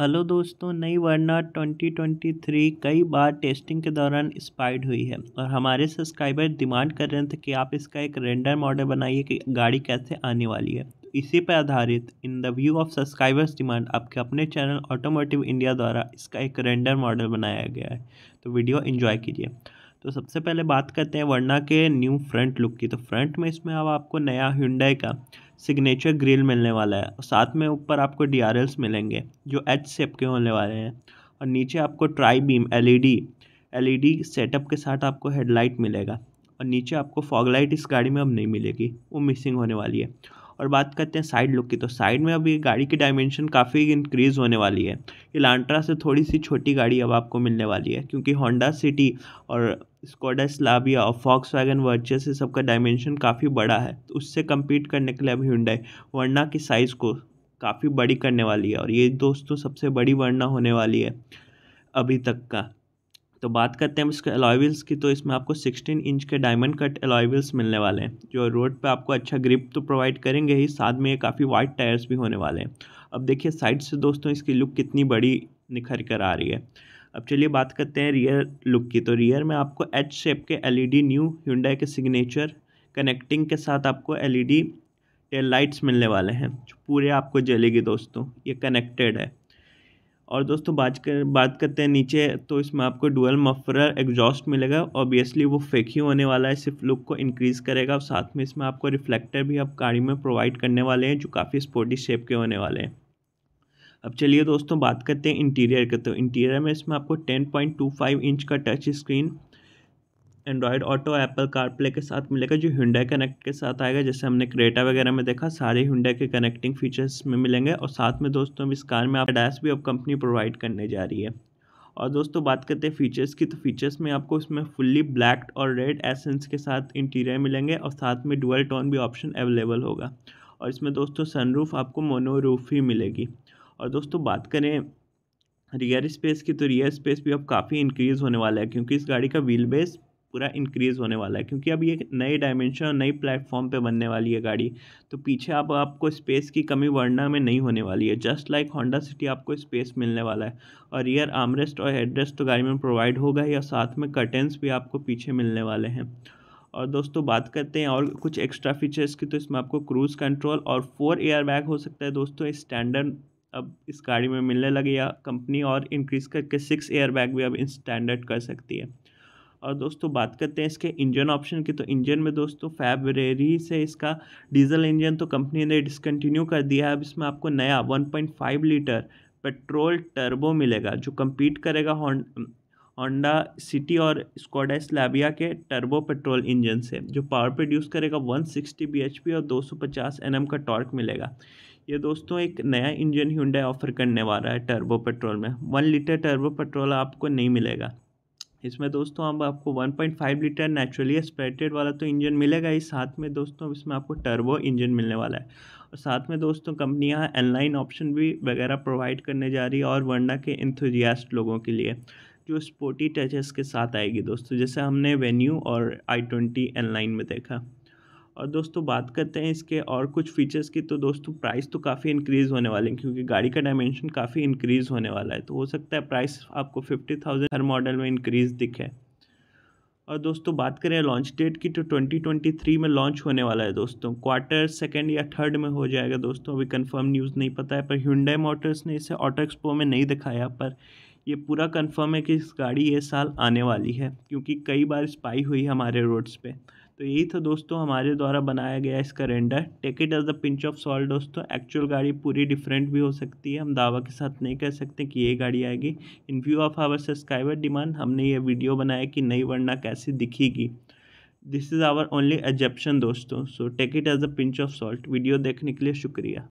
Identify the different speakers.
Speaker 1: hello दोस्तों नई वर्ना 2023 कई बार टेस्टिंग के दौरान एक्सपायर्ड हुई है और हमारे सब्सक्राइबर डिमांड कर रहे थे कि आप इसका एक रेंडर मॉडल बनाइए कि गाड़ी कैसे आने वाली है तो इसी पर आधारित in the view of subscribers demand आपके अपने चैनल ऑटोमोटिव इंडिया द्वारा इसका एक रेंडर मॉडल बनाया गया है तो वीडियो इन्जॉय कीजिए तो सबसे पहले बात करते हैं वर्ना के न्यू फ्रंट लुक की तो फ्रंट में इसमें अब आपको नया हुंडई का सिग्नेचर ग्रिल मिलने वाला है और साथ में ऊपर आपको डी आर एल्स मिलेंगे जो एच सेप के होने वाले हैं और नीचे आपको tri beam L E D L E D setup के साथ आपको हेडलाइट मिलेगा और नीचे आपको फॉग लाइट इस गाड़ी में अब नहीं मिलेगी वो मिसिंग होने वाली है और बात करते हैं साइड लुक की तो साइड में अभी गाड़ी की डायमेंशन काफ़ी इंक्रीज़ होने वाली है इलांट्रा से थोड़ी सी छोटी गाड़ी अब आपको मिलने वाली है क्योंकि होंडा सिटी और स्कोडा स्लाबिया और फॉक्स वैगन वर्चस ये सबका डायमेंशन काफ़ी बड़ा है तो उससे कम्पीट करने के लिए अभी हुंडई वरना की साइज़ को काफ़ी बड़ी करने वाली है और ये दोस्तों सबसे बड़ी वरना होने वाली है अभी तक का तो बात करते हैं इसके अलॉयल्स की तो इसमें आपको 16 इंच के डायमंड कट अलॉयल्स मिलने वाले हैं जो रोड पे आपको अच्छा ग्रिप तो प्रोवाइड करेंगे ही साथ में ये काफ़ी वाइट टायर्स भी होने वाले हैं अब देखिए साइड से दोस्तों इसकी लुक कितनी बड़ी निखर कर आ रही है अब चलिए बात करते हैं रियर लुक की तो रियर में आपको एच शेप के एलईडी न्यू हिंडा के सिग्नेचर कनेक्टिंग के साथ आपको एलईडी टेल लाइट्स मिलने वाले हैं जो पूरे आपको जलेगी दोस्तों ये कनेक्टेड है और दोस्तों बात कर बात करते हैं नीचे तो इसमें आपको डुअल मफरर एग्जॉस्ट मिलेगा ऑब्वियसली वो फेक ही होने वाला है सिर्फ लुक को इंक्रीज़ करेगा और साथ में इसमें आपको रिफ्लेक्टर भी आप गाड़ी में प्रोवाइड करने वाले हैं जो काफ़ी स्पोर्टी शेप के होने वाले हैं अब चलिए दोस्तों बात करते हैं इंटीरियर के तो इंटीरियर में इसमें आपको 10.25 इंच का touch screen Android Auto Apple CarPlay के साथ मिलेगा जो हुंडा कनेक्ट के साथ आएगा जैसे हमने क्रेटा वगैरह में देखा सारे हुंडा के कनेक्टिंग फीचर्स में मिलेंगे और साथ में दोस्तों अब इस कार में आप डैश भी अब कंपनी प्रोवाइड करने जा रही है और दोस्तों बात करते हैं फीचर्स की तो फीचर्स में आपको इसमें फुल्ली ब्लैक और रेड एसेंस के साथ इंटीरियर मिलेंगे और साथ में डुअल टोन भी ऑप्शन अवेलेबल होगा और इसमें दोस्तों सनरूफ आपको मोनोरूफ ही मिलेगी और दोस्तों बात करें रियर स्पेस की तो रियर स्पेस भी अब काफ़ी इंक्रीज़ होने वाला है क्योंकि इस गाड़ी का व्हील बेस पूरा इंक्रीज़ होने वाला है क्योंकि अब ये नए डायमेंशन और नई प्लेटफॉर्म पे बनने वाली है गाड़ी तो पीछे अब आप, आपको स्पेस की कमी वर्णा में नहीं होने वाली है जस्ट लाइक होंडा सिटी आपको स्पेस मिलने वाला है और रियर आमरेस्ट और हेडरेस्ट तो गाड़ी में प्रोवाइड होगा या साथ में कर्टेंस भी आपको पीछे मिलने वाले हैं और दोस्तों बात करते हैं और कुछ एक्स्ट्रा फीचर्स की तो इसमें आपको क्रूज़ कंट्रोल और फोर एयर बैग हो सकता है दोस्तों स्टैंडर्ड अब इस गाड़ी में मिलने लगी या कंपनी और इंक्रीज़ करके सिक्स एयर बैग भी अब इन स्टैंडर्ड कर सकती है और दोस्तों बात करते हैं इसके इंजन ऑप्शन की तो इंजन में दोस्तों फेबररी से इसका डीजल इंजन तो कंपनी ने डिसकंटिन्यू कर दिया है अब इसमें आपको नया 1.5 लीटर पेट्रोल टर्बो मिलेगा जो कम्पीट करेगा होंडा सिटी और स्कॉडा स्लैबिया के टर्बो पेट्रोल इंजन से जो पावर प्रोड्यूस करेगा 160 सिक्सटी और 250 सौ का टॉर्क मिलेगा ये दोस्तों एक नया इंजन ह्यूंडा ऑफ़र करने वाला है टर्बो पेट्रोल में वन लीटर टर्बो पेट्रोल आपको नहीं मिलेगा इसमें दोस्तों अब आपको 1.5 लीटर नेचुरली एस्पिरेटेड वाला तो इंजन मिलेगा ही साथ में दोस्तों इसमें आपको टर्बो इंजन मिलने वाला है और साथ में दोस्तों कंपनियां एनलाइन ऑप्शन भी वगैरह प्रोवाइड करने जा रही है और वर्ना के इंथोजियास्ट लोगों के लिए जो स्पोर्टी टचेस के साथ आएगी दोस्तों जैसे हमने वेन्यू और आई ट्वेंटी ऑनलाइन में देखा और दोस्तों बात करते हैं इसके और कुछ फीचर्स की तो दोस्तों प्राइस तो काफ़ी इंक्रीज़ होने वाले हैं क्योंकि गाड़ी का डायमेंशन काफ़ी इंक्रीज़ होने वाला है तो हो सकता है प्राइस आपको फिफ्टी थाउजेंड हर मॉडल में इंक्रीज़ दिखे और दोस्तों बात करें लॉन्च डेट की तो 2023 में लॉन्च होने वाला है दोस्तों क्वार्टर सेकेंड या थर्ड में हो जाएगा दोस्तों अभी कंफर्म न्यूज़ नहीं पता है पर ह्यूंडई मोटर्स ने इसे ऑटो एक्सपो में नहीं दिखाया पर ये पूरा कंफर्म है कि इस गाड़ी ये साल आने वाली है क्योंकि कई बार स्पाई हुई हमारे रोड्स पर तो यही था दोस्तों हमारे द्वारा बनाया गया इसका render take it as the pinch of salt दोस्तों एक्चुअल गाड़ी पूरी डिफरेंट भी हो सकती है हम दावा के साथ नहीं कह सकते कि ये गाड़ी आएगी in view of our subscriber demand हमने ये वीडियो बनाया कि नई वरना कैसे दिखेगी this is our only exception दोस्तों so take it as a pinch of salt video देखने के लिए शुक्रिया